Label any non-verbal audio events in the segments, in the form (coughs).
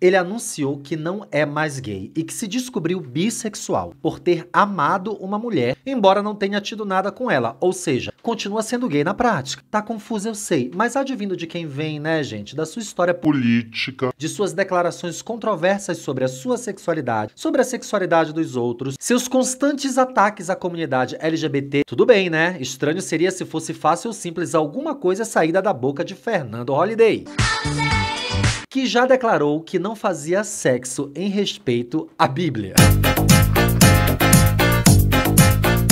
Ele anunciou que não é mais gay e que se descobriu bissexual por ter amado uma mulher, embora não tenha tido nada com ela, ou seja, continua sendo gay na prática. Tá confuso, eu sei, mas advindo de quem vem, né, gente? Da sua história política, de suas declarações controversas sobre a sua sexualidade, sobre a sexualidade dos outros, seus constantes ataques à comunidade LGBT. Tudo bem, né? Estranho seria se fosse fácil ou simples alguma coisa saída da boca de Fernando Holiday. Holiday que já declarou que não fazia sexo em respeito à Bíblia.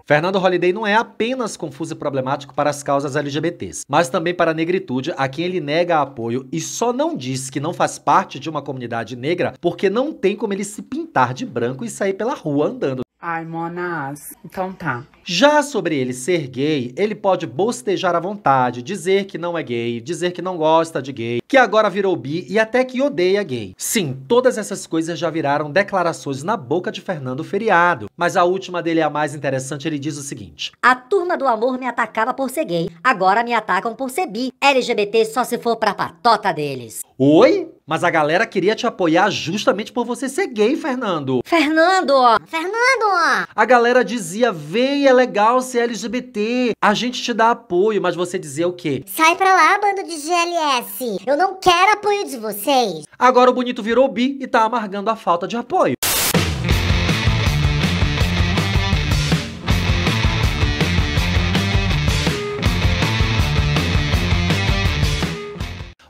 Fernando Holliday não é apenas confuso e problemático para as causas LGBTs, mas também para a negritude, a quem ele nega apoio e só não diz que não faz parte de uma comunidade negra porque não tem como ele se pintar de branco e sair pela rua andando. Ai, Monas, então tá. Já sobre ele ser gay, ele pode bostejar à vontade, dizer que não é gay, dizer que não gosta de gay, que agora virou bi e até que odeia gay. Sim, todas essas coisas já viraram declarações na boca de Fernando Feriado, mas a última dele é a mais interessante, ele diz o seguinte: A turma do amor me atacava por ser gay, agora me atacam por ser bi. LGBT só se for pra patota deles. Oi? Mas a galera queria te apoiar justamente por você ser gay, Fernando. Fernando! Fernando! A galera dizia, vem, legal ser LGBT. A gente te dá apoio, mas você dizer o quê? Sai pra lá, bando de GLS. Eu não quero apoio de vocês. Agora o bonito virou bi e tá amargando a falta de apoio.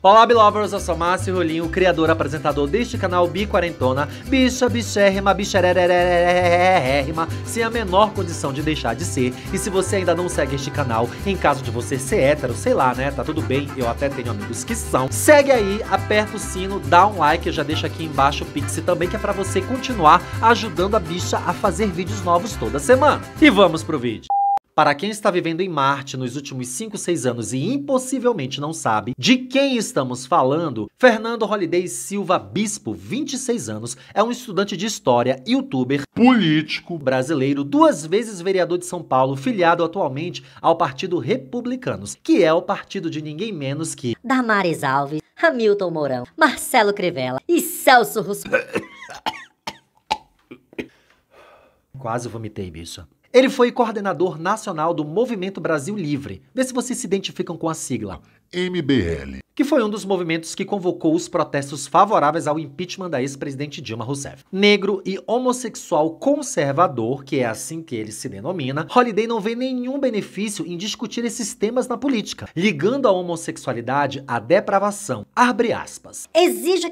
Olá, Belovers, eu sou Márcio Rolinho, criador apresentador deste canal Biquarentona, bicha, bichérrima, bicharererererererima, sem a menor condição de deixar de ser. E se você ainda não segue este canal, em caso de você ser hétero, sei lá, né, tá tudo bem, eu até tenho amigos que são. Segue aí, aperta o sino, dá um like, eu já deixo aqui embaixo o pix também, que é pra você continuar ajudando a bicha a fazer vídeos novos toda semana. E vamos pro vídeo. Para quem está vivendo em Marte nos últimos 5, 6 anos e impossivelmente não sabe de quem estamos falando, Fernando Holiday Silva Bispo, 26 anos, é um estudante de história, youtuber, político brasileiro, duas vezes vereador de São Paulo, filiado atualmente ao Partido Republicanos, que é o partido de ninguém menos que Damares Alves, Hamilton Mourão, Marcelo Crivella e Celso Russo. (coughs) Quase vomitei, bicho. Ele foi coordenador nacional do Movimento Brasil Livre. Vê se vocês se identificam com a sigla. MBL. Que foi um dos movimentos que convocou os protestos favoráveis ao impeachment da ex-presidente Dilma Rousseff. Negro e homossexual conservador, que é assim que ele se denomina, Holiday não vê nenhum benefício em discutir esses temas na política, ligando a homossexualidade à depravação. Abre aspas.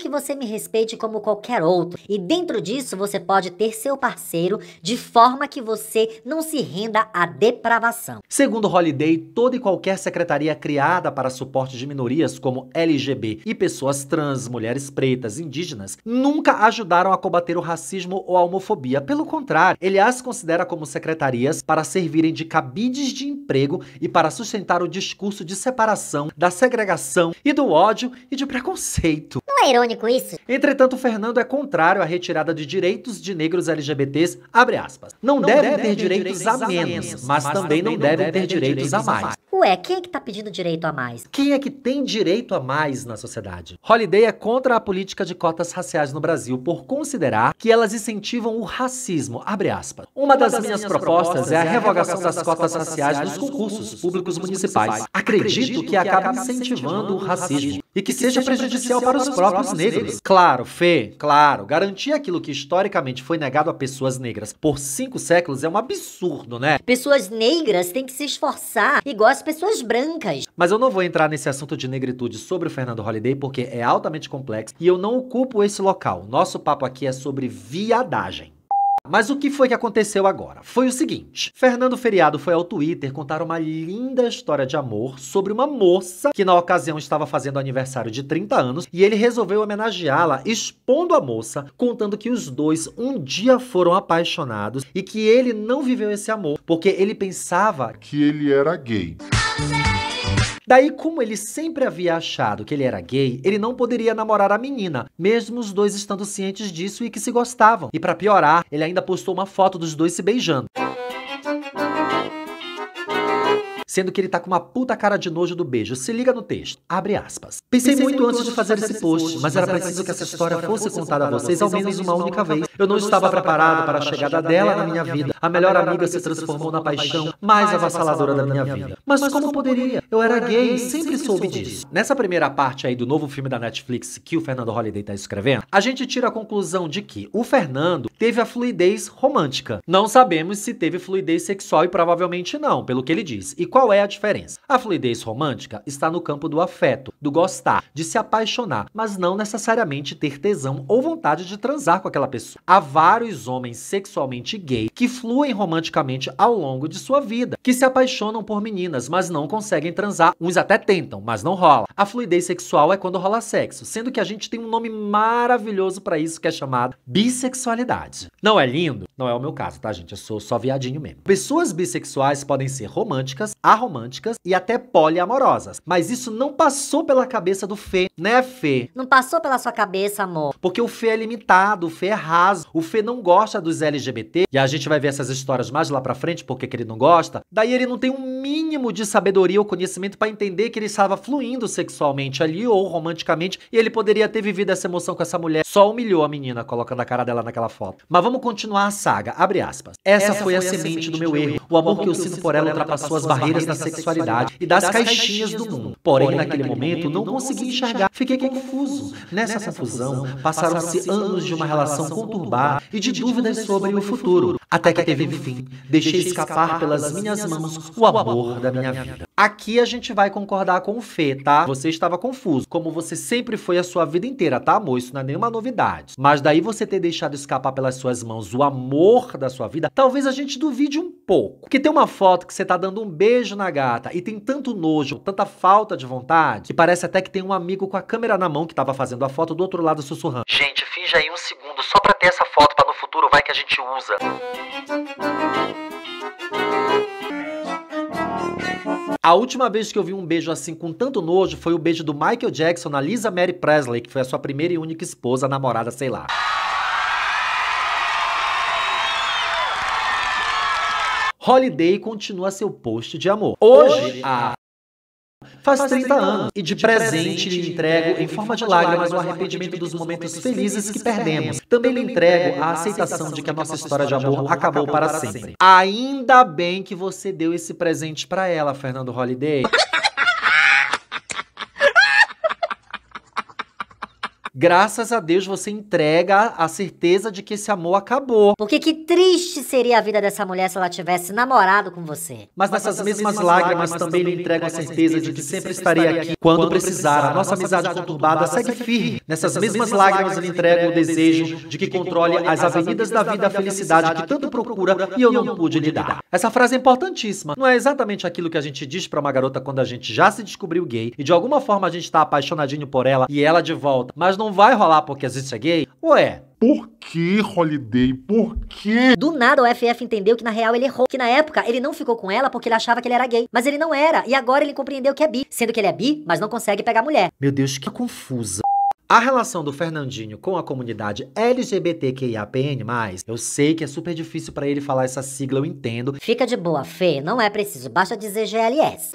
que você me respeite como qualquer outro, e dentro disso você pode ter seu parceiro de forma que você não se renda à depravação. Segundo Holiday, toda e qualquer secretaria criada para sua suporte de minorias como LGB e pessoas trans, mulheres pretas, indígenas, nunca ajudaram a combater o racismo ou a homofobia. Pelo contrário, ele as considera como secretarias para servirem de cabides de emprego e para sustentar o discurso de separação, da segregação e do ódio e de preconceito. Não é irônico isso? Entretanto, Fernando é contrário à retirada de direitos de negros LGBTs, abre aspas. Não, não devem deve ter, ter direitos, direitos a menos, menos mas, mas, também, não, não devem deve ter direitos, direitos a mais. Ué, quem é que tá pedindo direito a mais? Quem é que tem direito a mais na sociedade? Holiday é contra a política de cotas raciais no Brasil por considerar que elas incentivam o racismo. Abre aspas. Uma, Uma das, das, minhas, minhas propostas, propostas, é a é revogação, das, das, cotas, raciais nos concursos, públicos municipais. municipais. Acredito que, que acaba incentivando o racismo e que, que seja, seja prejudicial, prejudicial para os próprios negros. negros. Claro, Fê, claro, garantir aquilo que historicamente foi negado a pessoas negras por cinco séculos é um absurdo, né? Pessoas negras têm que se esforçar, igual as pessoas pessoas brancas. Mas eu não vou entrar nesse assunto de negritude sobre o Fernando Holliday porque é altamente complexo e eu não ocupo esse local. Nosso papo aqui é sobre viadagem. Mas o que foi que aconteceu agora? Foi o seguinte: Fernando Feriado foi ao Twitter contar uma linda história de amor sobre uma moça que, na ocasião, estava fazendo aniversário de 30 anos e ele resolveu homenageá-la, expondo a moça, contando que os dois um dia foram apaixonados e que ele não viveu esse amor porque ele pensava que ele era gay. Daí, como ele sempre havia achado que ele era gay, ele não poderia namorar a menina, mesmo os dois estando cientes disso e que se gostavam. E para piorar, ele ainda postou uma foto dos dois se beijando. sendo que ele tá com uma puta cara de nojo do beijo. Se liga no texto. Abre aspas. Pensei, Pensei muito antes de fazer, fazer esse post, post mas, mas era preciso que essa história fosse contada a vocês ao menos uma única vez. Eu não estava preparado para a chegada dela na minha vida. A melhor amiga se transformou na paixão mais avassaladora da minha vida. Mas como poderia? Eu era gay e sempre soube disso. Nessa primeira parte aí do novo filme da Netflix que o Fernando Holliday tá escrevendo, a gente tira a conclusão de que o Fernando teve a fluidez romântica. Não sabemos se teve fluidez sexual e provavelmente não, pelo que ele diz. E qual qual é a diferença? A fluidez romântica está no campo do afeto, do gostar, de se apaixonar, mas não necessariamente ter tesão ou vontade de transar com aquela pessoa. Há vários homens sexualmente gay que fluem romanticamente ao longo de sua vida, que se apaixonam por meninas, mas não conseguem transar. Uns até tentam, mas não rola. A fluidez sexual é quando rola sexo, sendo que a gente tem um nome maravilhoso para isso que é chamado bissexualidade. Não é lindo? Não é o meu caso, tá, gente? Eu sou só viadinho mesmo. Pessoas bissexuais podem ser românticas, aromânticas e até poliamorosas. Mas isso não passou pela cabeça do Fê, né, Fê? Não passou pela sua cabeça, amor. Porque o Fê é limitado, o Fê é raso, o Fê não gosta dos LGBT, e a gente vai ver essas histórias mais lá pra frente, porque que ele não gosta. Daí ele não tem um mínimo de sabedoria ou conhecimento para entender que ele estava fluindo sexualmente ali ou romanticamente, e ele poderia ter vivido essa emoção com essa mulher só humilhou a menina colocando a cara dela naquela foto. Mas vamos continuar a saga, abre aspas. Essa, Essa foi, a, semente, semente do meu erro. O amor que eu sinto por ela ultrapassou as barreiras da sexualidade e das caixinhas do mundo. Porém, naquele momento, não consegui enxergar. Fiquei confuso. Nessa confusão, passaram-se anos de uma relação conturbada e de dúvidas sobre o futuro até que teve fim. Deixei escapar pelas minhas mãos o amor da minha vida. Aqui a gente vai concordar com o Fê, tá? Você estava confuso, como você sempre foi a sua vida inteira, tá, amor? Isso não é nenhuma novidade. Mas daí você ter deixado escapar pelas suas mãos o amor da sua vida, talvez a gente duvide um pouco. Porque tem uma foto que você tá dando um beijo na gata e tem tanto nojo, tanta falta de vontade, que parece até que tem um amigo com a câmera na mão que tava fazendo a foto do outro lado sussurrando. Gente, Veja aí um segundo, só pra ter essa foto, pra no futuro vai que a gente usa. A última vez que eu vi um beijo assim com tanto nojo foi o beijo do Michael Jackson na Lisa Mary Presley, que foi a sua primeira e única esposa, namorada, sei lá. Holiday continua seu post de amor. Hoje, a ah faz 30 anos e de presente lhe entrego em forma de lágrimas o arrependimento dos momentos felizes que perdemos. Também lhe entrego a aceitação de que a nossa história de amor acabou para sempre. Ainda bem que você deu esse presente para ela, Fernando Holiday. graças a Deus você entrega a certeza de que esse amor acabou. Porque que triste seria a vida dessa mulher se ela tivesse namorado com você. Mas, mas nessas mesmas, mesmas lágrimas, lágrimas também lhe entrego a certeza de que sempre estarei aqui quando precisar. A nossa amizade conturbada segue firme. Nessas mesmas lágrimas lhe entrego o desejo de que controle as avenidas da vida a felicidade que tanto procura e eu não pude lhe dar. Essa frase é importantíssima. Não é exatamente aquilo que a gente diz para uma garota quando a gente já se descobriu gay e de alguma forma a gente tá apaixonadinho por ela e ela de volta, mas não não vai rolar porque às vezes é gay? Ué. Por que, Holiday? Por que? Do nada o FF entendeu que na real ele errou. Que na época ele não ficou com ela porque ele achava que ele era gay. Mas ele não era. E agora ele compreendeu que é bi. Sendo que ele é bi, mas não consegue pegar mulher. Meu Deus, que confusa. A relação do Fernandinho com a comunidade LGBTQIAPN+, eu sei que é super difícil para ele falar essa sigla, eu entendo. Fica de boa, Fê, não é preciso, basta dizer GLS.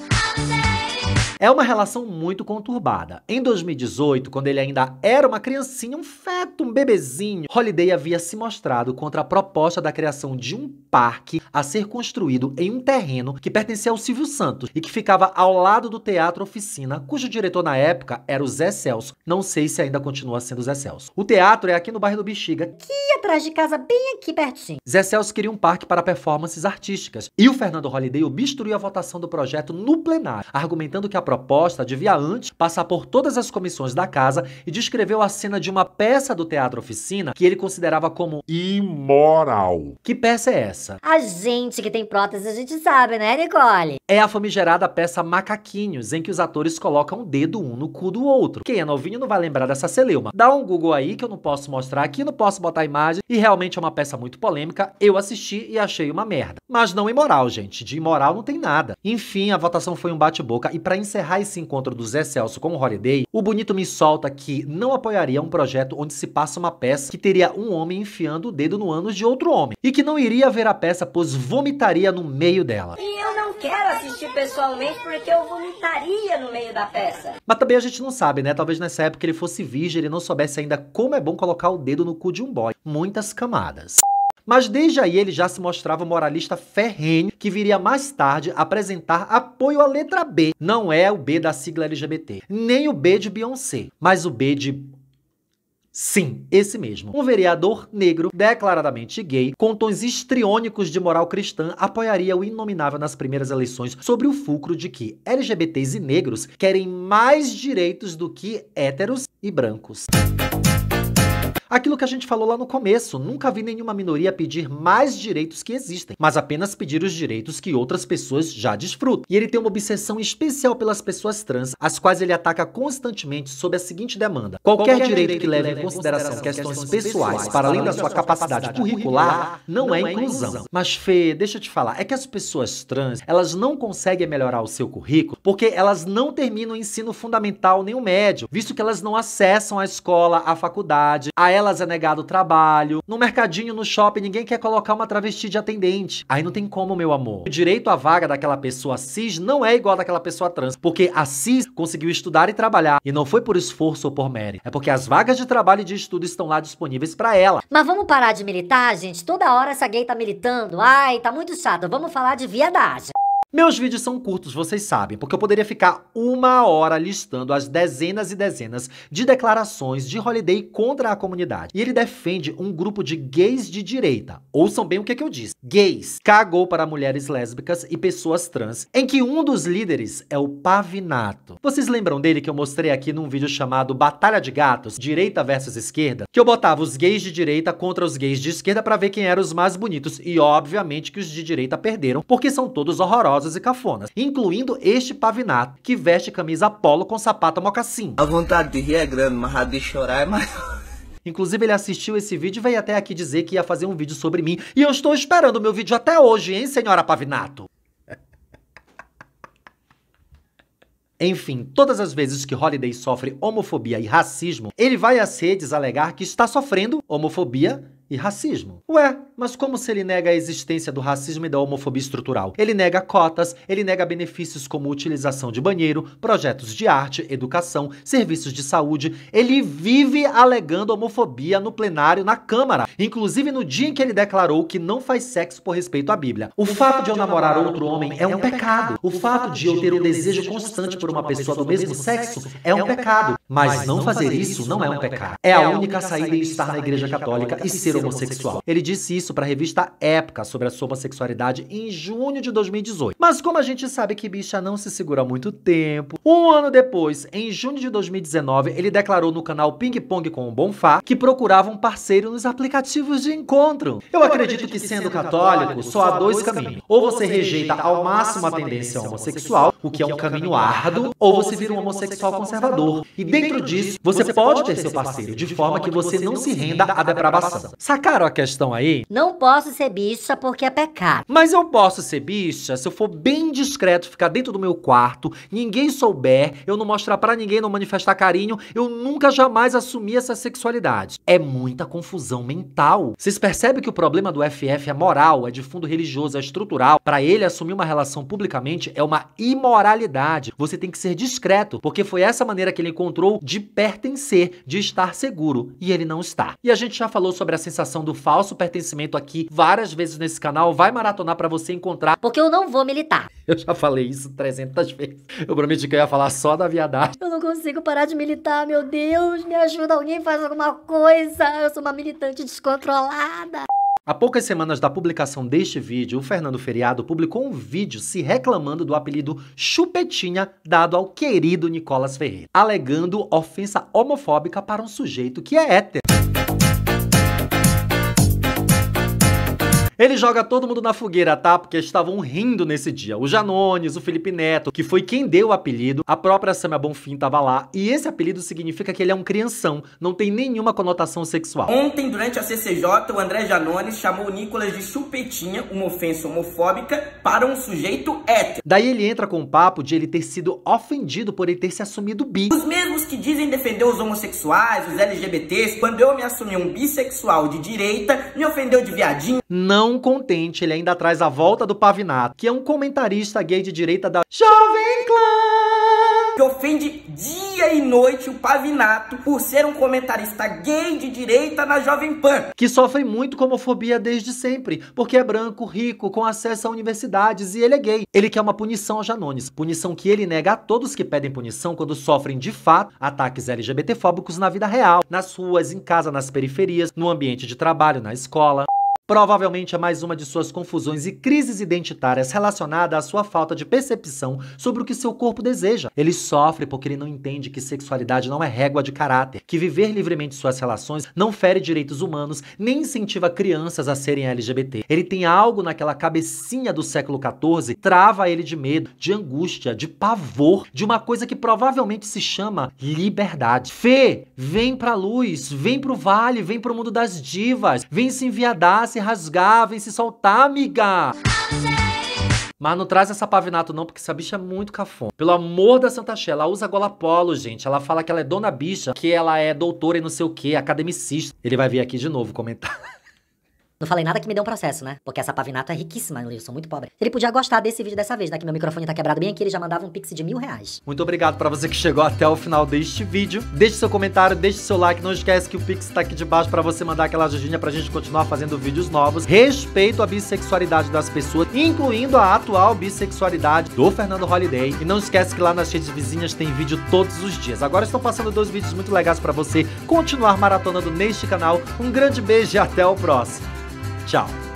É uma relação muito conturbada. Em 2018, quando ele ainda era uma criancinha, um feto, um bebezinho, Holiday havia se mostrado contra a proposta da criação de um parque a ser construído em um terreno que pertencia ao Silvio Santos e que ficava ao lado do Teatro Oficina, cujo diretor na época era o Zé Celso. Não sei se ainda continua sendo Zé Celso. O teatro é aqui no bairro do Bexiga, que é atrás de casa, bem aqui pertinho. Zé Celso queria um parque para performances artísticas e o Fernando Holiday obstruiu a votação do projeto no plenário, argumentando que a proposta devia antes passar por todas as comissões da casa e descreveu a cena de uma peça do Teatro Oficina que ele considerava como imoral. Que peça é essa? A gente que tem prótese, a gente sabe, né, Nicole? É a famigerada peça Macaquinhos, em que os atores colocam um dedo um no cu do outro. Quem é novinho não vai lembrar dessa celeuma. Dá um Google aí que eu não posso mostrar aqui, não posso botar a imagem, e realmente é uma peça muito polêmica. Eu assisti e achei uma merda. Mas não imoral, gente. De imoral não tem nada. Enfim, a votação foi um bate-boca e para encerrar encerrar esse encontro do Zé Celso com o Holiday, o Bonito me solta que não apoiaria um projeto onde se passa uma peça que teria um homem enfiando o dedo no ânus de outro homem, e que não iria ver a peça, pois vomitaria no meio dela. E eu não quero assistir pessoalmente porque eu vomitaria no meio da peça. Mas também a gente não sabe, né? Talvez nessa época ele fosse virgem, e não soubesse ainda como é bom colocar o dedo no cu de um boy. Muitas camadas. Mas desde aí ele já se mostrava um moralista ferrenho que viria mais tarde apresentar apoio à letra B. Não é o B da sigla LGBT, nem o B de Beyoncé, mas o B de Sim, esse mesmo. Um vereador negro, declaradamente gay, com tons histriônicos de moral cristã, apoiaria o inominável nas primeiras eleições sobre o fulcro de que LGBTs e negros querem mais direitos do que héteros e brancos. Aquilo que a gente falou lá no começo, nunca vi nenhuma minoria pedir mais direitos que existem, mas apenas pedir os direitos que outras pessoas já desfrutam. E ele tem uma obsessão especial pelas pessoas trans, as quais ele ataca constantemente sob a seguinte demanda: qualquer, qualquer direito, que leve em consideração questões pessoais, para além da sua capacidade curricular, não é, é inclusão. Mas Fê, deixa eu te falar, é que as pessoas trans, elas não conseguem melhorar o seu currículo porque elas não terminam o ensino fundamental nem o médio, visto que elas não acessam a escola, a faculdade, a elas é negado trabalho. No mercadinho, no shopping, ninguém quer colocar uma travesti de atendente. Aí não tem como, meu amor. O direito à vaga daquela pessoa cis não é igual daquela pessoa trans, porque a cis conseguiu estudar e trabalhar, e não foi por esforço ou por mérito. É porque as vagas de trabalho e de estudo estão lá disponíveis para ela. Mas vamos parar de militar, gente? Toda hora essa gay tá militando. Ai, tá muito chato. Vamos falar de viadagem. Meus vídeos são curtos, vocês sabem, porque eu poderia ficar uma hora listando as dezenas e dezenas de declarações de Holiday contra a comunidade. E ele defende um grupo de gays de direita. Ouçam bem o que, é que eu disse. Gays. Cagou para mulheres lésbicas e pessoas trans, em que um dos líderes é o Pavinato. Vocês lembram dele que eu mostrei aqui num vídeo chamado Batalha de Gatos, Direita versus Esquerda? Que eu botava os gays de direita contra os gays de esquerda para ver quem eram os mais bonitos. E obviamente que os de direita perderam, porque são todos horrorosos e cafonas, incluindo este pavinato, que veste camisa polo com sapato mocassim. A vontade de rir é grande, mas a de chorar é maior. (laughs) Inclusive, ele assistiu esse vídeo e veio até aqui dizer que ia fazer um vídeo sobre mim. E eu estou esperando o meu vídeo até hoje, hein, senhora Pavinato? (laughs) Enfim, todas as vezes que Holiday sofre homofobia e racismo, ele vai às redes alegar que está sofrendo homofobia e racismo. Ué, mas como se ele nega a existência do racismo e da homofobia estrutural? Ele nega cotas, ele nega benefícios como utilização de banheiro, projetos de arte, educação, serviços de saúde. Ele vive alegando homofobia no plenário na Câmara, inclusive no dia em que ele declarou que não faz sexo por respeito à Bíblia. O, o fato, fato de eu namorar outro homem é, é um pecado. pecado. O fato de eu ter um desejo constante por uma pessoa do mesmo sexo é, é um pecado. Mas não fazer isso não é um pecado. É a única saída em estar na Igreja Católica e ser homossexual. Ele disse isso para a revista Época sobre a sua homossexualidade em junho de 2018. Mas como a gente sabe que bicha não se segura há muito tempo, um ano depois, em junho de 2019, ele declarou no canal Ping Pong com o Bonfá que procurava um parceiro nos aplicativos de encontro. Eu, Eu acredito, acredito, que, sendo católico, católico só há dois caminhos. Ou você rejeita ao máximo a tendência homossexual, o que é um caminho árduo, ou você vira um homossexual conservador. E dentro disso, você pode ter seu parceiro, de forma que você não se renda à depravação. Sacaram a questão aí? Não posso ser bicha porque é pecado. Mas eu posso ser bicha se eu for bem discreto, ficar dentro do meu quarto, ninguém souber, eu não mostrar para ninguém, não manifestar carinho, eu nunca jamais assumi essa sexualidade. É muita confusão mental. Vocês percebem que o problema do FF é moral, é de fundo religioso, é estrutural. Para ele assumir uma relação publicamente é uma imoralidade. Você tem que ser discreto, porque foi essa maneira que ele encontrou de pertencer, de estar seguro, e ele não está. E a gente já falou sobre a sensação sensação do falso pertencimento aqui várias vezes nesse canal. Vai maratonar para você encontrar. Porque eu não vou militar. Eu já falei isso 300 vezes. Eu prometi que eu ia falar só da viadagem. Eu não consigo parar de militar, meu Deus. Me ajuda alguém, faz alguma coisa. Eu sou uma militante descontrolada. Há poucas semanas da publicação deste vídeo, o Fernando Feriado publicou um vídeo se reclamando do apelido Chupetinha dado ao querido Nicolas Ferreira, alegando ofensa homofóbica para um sujeito que é hétero. Ele joga todo mundo na fogueira, tá? Porque estavam rindo nesse dia. O Janones, o Felipe Neto, que foi quem deu o apelido, a própria Samia Bonfim tava lá. E esse apelido significa que ele é um crianção, não tem nenhuma conotação sexual. Ontem, durante a CCJ, o André Janones chamou o Nicolas de chupetinha, uma ofensa homofóbica, para um sujeito hétero. Daí ele entra com o papo de ele ter sido ofendido por ele ter se assumido bi. Os mesmos que dizem defender os homossexuais, os LGBTs, quando eu me assumi um bissexual de direita, me ofendeu de viadinho. Não não contente, ele ainda traz a volta do Pavinato, que é um comentarista gay de direita da Jovem Clã. Que ofende dia e noite o Pavinato por ser um comentarista gay de direita na Jovem Pan. Que sofre muito com homofobia desde sempre, porque é branco, rico, com acesso a universidades e ele é gay. Ele quer uma punição a Janones, punição que ele nega a todos que pedem punição quando sofrem de fato ataques LGBTfóbicos na vida real, nas ruas, em casa, nas periferias, no ambiente de trabalho, na escola. Provavelmente é mais uma de suas confusões e crises identitárias relacionada à sua falta de percepção sobre o que seu corpo deseja. Ele sofre porque ele não entende que sexualidade não é régua de caráter, que viver livremente suas relações não fere direitos humanos nem incentiva crianças a serem LGBT. Ele tem algo naquela cabecinha do século XIV trava ele de medo, de angústia, de pavor, de uma coisa que provavelmente se chama liberdade. Fê, vem pra luz, vem pro vale, vem pro mundo das divas, vem se enviadar, se se rasgava e se soltar, amiga. Mas não traz essa pavinato não, porque essa bicha é muito cafona. Pelo amor da Santa Xé, ela usa gola polo, gente. Ela fala que ela é dona bicha, que ela é doutora e não sei o quê, academicista. Ele vai vir aqui de novo comentar. (laughs) Não falei nada que me dê um processo, né? Porque essa pavinato é riquíssima, eu sou muito pobre. Ele podia gostar desse vídeo dessa vez, daqui né? meu microfone tá quebrado bem aqui, ele já mandava um pix de mil reais. Muito obrigado pra você que chegou até o final deste vídeo. Deixe seu comentário, deixe seu like, não esquece que o pix tá aqui debaixo pra você mandar aquela ajudinha pra gente continuar fazendo vídeos novos. Respeito a bissexualidade das pessoas, incluindo a atual bissexualidade do Fernando Holiday. E não esquece que lá nas redes vizinhas tem vídeo todos os dias. Agora estão passando dois vídeos muito legais pra você continuar maratonando neste canal. Um grande beijo e até o próximo. Tchau!